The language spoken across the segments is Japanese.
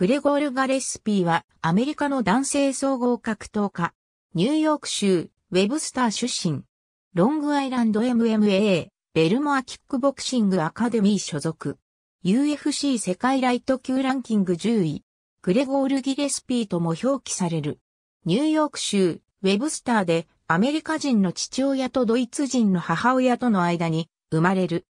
グレゴール・ガレスピーはアメリカの男性総合格闘家。ニューヨーク州ウェブスター出身。ロングアイランド MMA ベルモアキックボクシングアカデミー所属。UFC 世界ライト級ランキング10位。グレゴール・ギレスピーとも表記される。ニューヨーク州ウェブスターでアメリカ人の父親とドイツ人の母親との間に生まれる。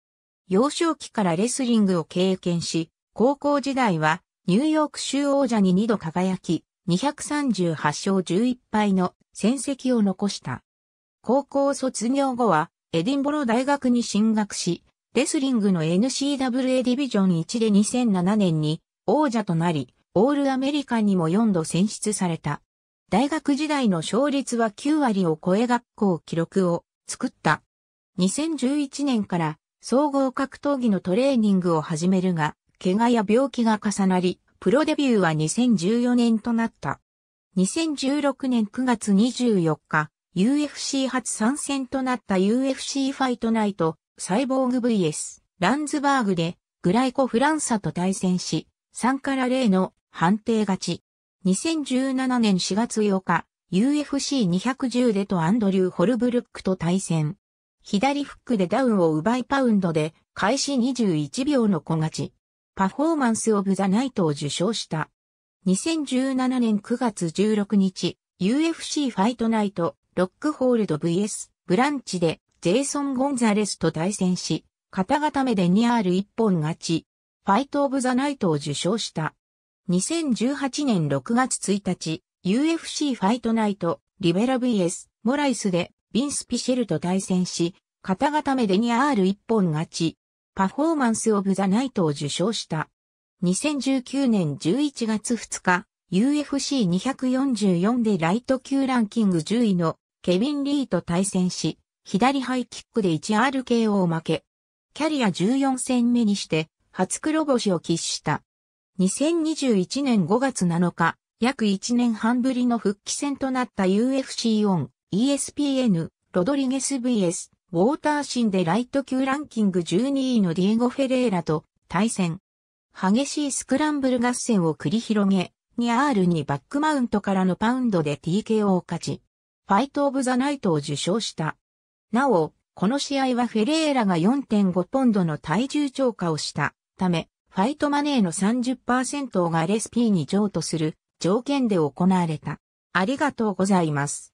幼少期からレスリングを経験し、高校時代はニューヨーク州王者に2度輝き、238勝11敗の戦績を残した。高校卒業後は、エディンボロ大学に進学し、レスリングの n c w a ディビジョン1で2007年に王者となり、オールアメリカにも4度選出された。大学時代の勝率は9割を超え学校記録を作った。2011年から総合格闘技のトレーニングを始めるが、怪我や病気が重なり、プロデビューは2014年となった。2016年9月24日、UFC 初参戦となった UFC ファイトナイト、サイボーグ VS、ランズバーグで、グライコ・フランサと対戦し、3から0の判定勝ち。2017年4月8日、UFC210 でとアンドリュー・ホルブルックと対戦。左フックでダウンを奪いパウンドで、開始21秒の小勝ち。パフォーマンス・オブ・ザ・ナイトを受賞した。2017年9月16日、UFC ファイトナイト、ロックホールド VS、ブランチで、ジェイソン・ゴンザレスと対戦し、片固めで 2R1 本勝ち、ファイト・オブ・ザ・ナイトを受賞した。2018年6月1日、UFC ファイトナイト、リベラ VS、モライスで、ビンス・ピシェルと対戦し、片固めで 2R1 本勝ち、パフォーマンス・オブ・ザ・ナイトを受賞した。2019年11月2日、UFC244 でライト級ランキング10位のケビン・リーと対戦し、左ハイキックで 1RKO を負け、キャリア14戦目にして初黒星を喫した。2021年5月7日、約1年半ぶりの復帰戦となった u f c ン、ESPN ロドリゲス VS ウォーターシンでライト級ランキング12位のディエゴ・フェレーラと対戦。激しいスクランブル合戦を繰り広げ、ニアールにバックマウントからのパウンドで TKO を勝ち、ファイト・オブ・ザ・ナイトを受賞した。なお、この試合はフェレーラが4.5ポンドの体重超過をしたため、ファイトマネーの30%が LSP に譲渡する条件で行われた。ありがとうございます。